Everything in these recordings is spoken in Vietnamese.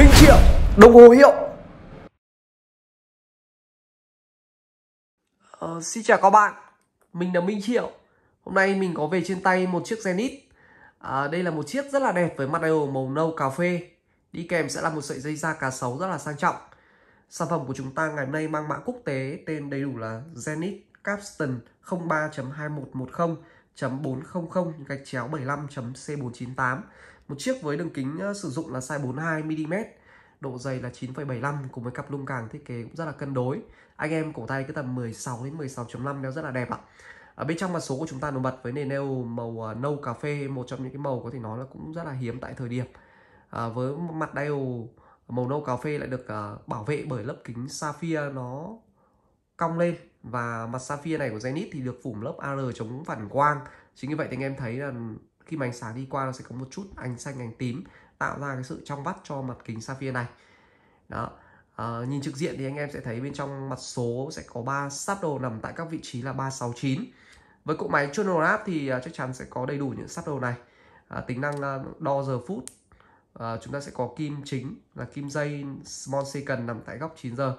Minh Triệu, đồng hồ hiệu. Ờ, xin chào các bạn, mình là Minh Triệu. Hôm nay mình có về trên tay một chiếc Zenith. À, đây là một chiếc rất là đẹp với mặt đầu màu nâu cà phê. Đi kèm sẽ là một sợi dây da cá sấu rất là sang trọng. Sản phẩm của chúng ta ngày hôm nay mang mã quốc tế tên đầy đủ là Zenith Capstan 03.2110.400 gạch chéo 75.C498 một chiếc với đường kính ờ, sử dụng là size 42mm, độ dày là 9,75 cùng với cặp lung càng thiết kế cũng rất là cân đối. Anh em cổ tay cái tầm 16 đến 16.5 đeo rất là đẹp ạ. Ở bên trong mặt số của chúng ta nổi bật với nền nail màu ờ, nâu cà phê, một trong những cái màu có thể nói là cũng rất là hiếm tại thời điểm. À, với mặt dial màu nâu cà phê lại được uh, bảo vệ bởi lớp kính sapphire nó cong lên và mặt sapphire này của Zenith thì được phủ lớp AR chống phản quang. Chính vì vậy thì anh em thấy là khi mà ánh sáng đi qua nó sẽ có một chút ánh xanh ánh tím tạo ra cái sự trong vắt cho mặt kính sapphire này đó à, nhìn trực diện thì anh em sẽ thấy bên trong mặt số sẽ có ba 3 đồ nằm tại các vị trí là 369 với cỗ máy chronograph Lab thì ờ, chắc chắn sẽ có đầy đủ những đồ này à, tính năng đo giờ phút à, chúng ta sẽ có kim chính là kim dây small second nằm tại góc 9 giờ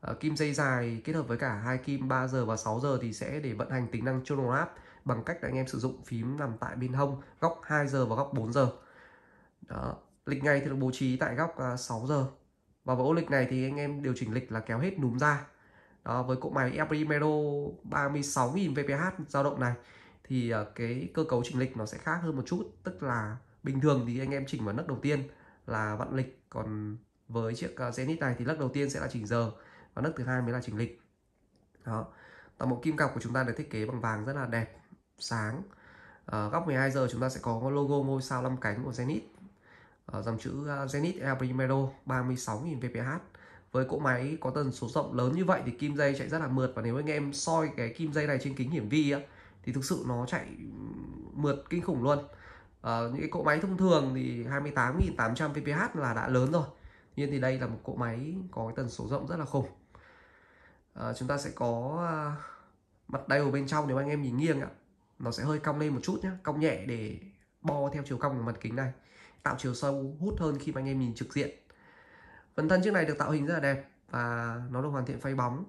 à, kim dây dài kết hợp với cả hai kim 3 giờ và 6 giờ thì sẽ để vận hành tính năng chronograph. Lab bằng cách là anh em sử dụng phím nằm tại bên hông góc 2 giờ và góc 4 giờ đó lịch ngày thì được bố trí tại góc 6 à, giờ và với ô lịch này thì anh em điều chỉnh lịch là kéo hết núm ra đó với cỗ máy Primero 36.000 VPH dao động này thì à, cái cơ cấu chỉnh lịch nó sẽ khác hơn một chút tức là bình thường thì anh em chỉnh vào nấc đầu tiên là vặn lịch còn với chiếc à, Zenith này thì nấc đầu tiên sẽ là chỉnh giờ và nấc thứ hai mới là chỉnh lịch đó toàn bộ kim cọc của chúng ta được thiết kế bằng vàng rất là đẹp sáng à, góc 12 giờ chúng ta sẽ có logo ngôi sao 5 cánh của Zenith à, dòng chữ à, Zenith El Primero 36.000 VPH với cỗ máy có tần số rộng lớn như vậy thì kim dây chạy rất là mượt và nếu anh em soi cái kim dây này trên kính hiển vi á, thì thực sự nó chạy mượt kinh khủng luôn à, những cái cỗ máy thông thường thì 28.800 VPH là đã lớn rồi nhưng thì đây là một cỗ máy có cái tần số rộng rất là khủng à, chúng ta sẽ có à, mặt đây ở bên trong nếu anh em nhìn nghiêng ạ nó sẽ hơi cong lên một chút nhé cong nhẹ để bo theo chiều cong của mặt kính này tạo chiều sâu hút hơn khi mà anh em nhìn trực diện phần thân chiếc này được tạo hình rất là đẹp và nó được hoàn thiện phay bóng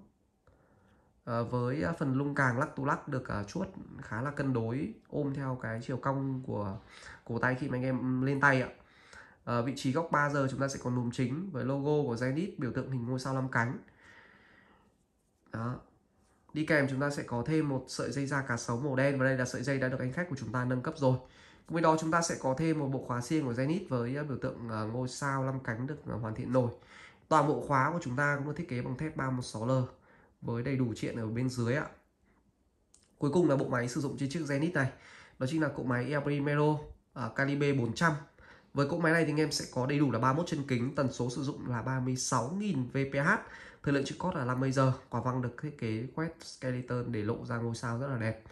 ờ, à, với phần lung càng lắc tu lắc được uh, chuốt khá là cân đối ôm theo cái chiều cong của cổ tay khi mà anh em lên tay ạ à, vị trí góc 3 giờ chúng ta sẽ có núm chính với logo của Zenith biểu tượng hình ngôi sao năm cánh đó đi kèm chúng ta sẽ có thêm một sợi dây da cá sấu màu đen và đây là sợi dây đã được anh khách của chúng ta nâng cấp rồi cùng với đó chúng ta sẽ có thêm một bộ khóa xiên của Zenith với à, biểu tượng à, ngôi sao năm cánh được à, hoàn thiện nổi toàn bộ khóa của chúng ta cũng được thiết kế bằng thép 316L với đầy đủ chuyện ở bên dưới ạ cuối cùng là bộ máy sử dụng trên chiếc Zenith này đó chính là cỗ máy El Primero uh, Calibre 400 với cỗ máy này thì anh em sẽ có đầy đủ là 31 chân kính tần số sử dụng là 36.000 VPH Thời lượng chữ cốt là 50 giờ. Quả văng được thiết kế quét skeleton để lộ ra ngôi sao rất là đẹp.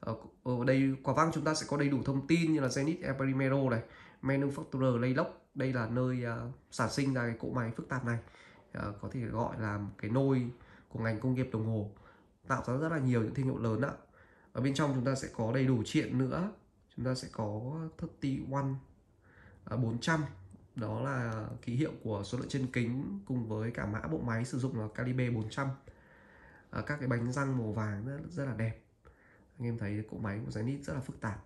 Ở, ờ, ờ, đây quả văng chúng ta sẽ có đầy đủ thông tin như là Zenith El Primero này, Manufacturer Laylock. Đây là nơi uh, sản sinh ra cái cỗ máy phức tạp này. Uh, có thể gọi là cái nôi của ngành công nghiệp đồng hồ tạo ra rất là nhiều những thương hiệu lớn ạ ở bên trong chúng ta sẽ có đầy đủ chuyện nữa chúng ta sẽ có 31 400 đó là ký hiệu của số lượng trên kính cùng với cả mã bộ máy sử dụng là Calibre 400 à, ờ, các cái bánh răng màu vàng rất, rất là đẹp anh em thấy cỗ máy của Zenith rất là phức tạp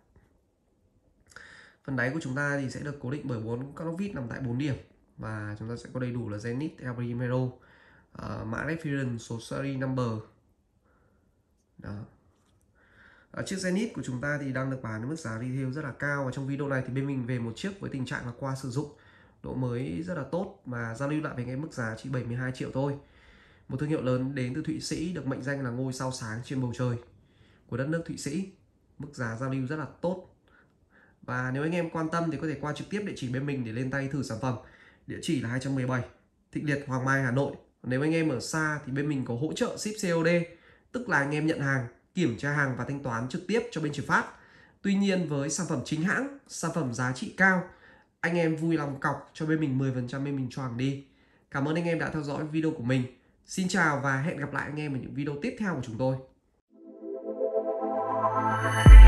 phần đáy của chúng ta thì sẽ được cố định bởi bốn các nóc vít nằm tại 4 điểm và chúng ta sẽ có đầy đủ là Zenith El Primero uh, mã reference số series number đó À, chiếc Zenith của chúng ta thì đang được bán với mức giá retail rất là cao và trong video này thì bên mình về một chiếc với tình trạng là qua sử dụng độ mới rất là tốt mà giao lưu lại với cái mức giá chỉ 72 triệu thôi một thương hiệu lớn đến từ Thụy Sĩ được mệnh danh là ngôi sao sáng trên bầu trời của đất nước Thụy Sĩ mức giá giao lưu rất là tốt và nếu anh em quan tâm thì có thể qua trực tiếp địa chỉ bên mình để lên tay thử sản phẩm địa chỉ là 217 Thịnh Liệt Hoàng Mai Hà Nội nếu anh em ở xa thì bên mình có hỗ trợ ship COD tức là anh em nhận hàng kiểm tra hàng và thanh toán trực tiếp cho bên chuyển phát tuy nhiên với sản phẩm chính hãng sản phẩm giá trị cao anh em vui lòng cọc cho bên mình 10% bên mình choàng đi. Cảm ơn anh em đã theo dõi video của mình. Xin chào và hẹn gặp lại anh em ở những video tiếp theo của chúng tôi.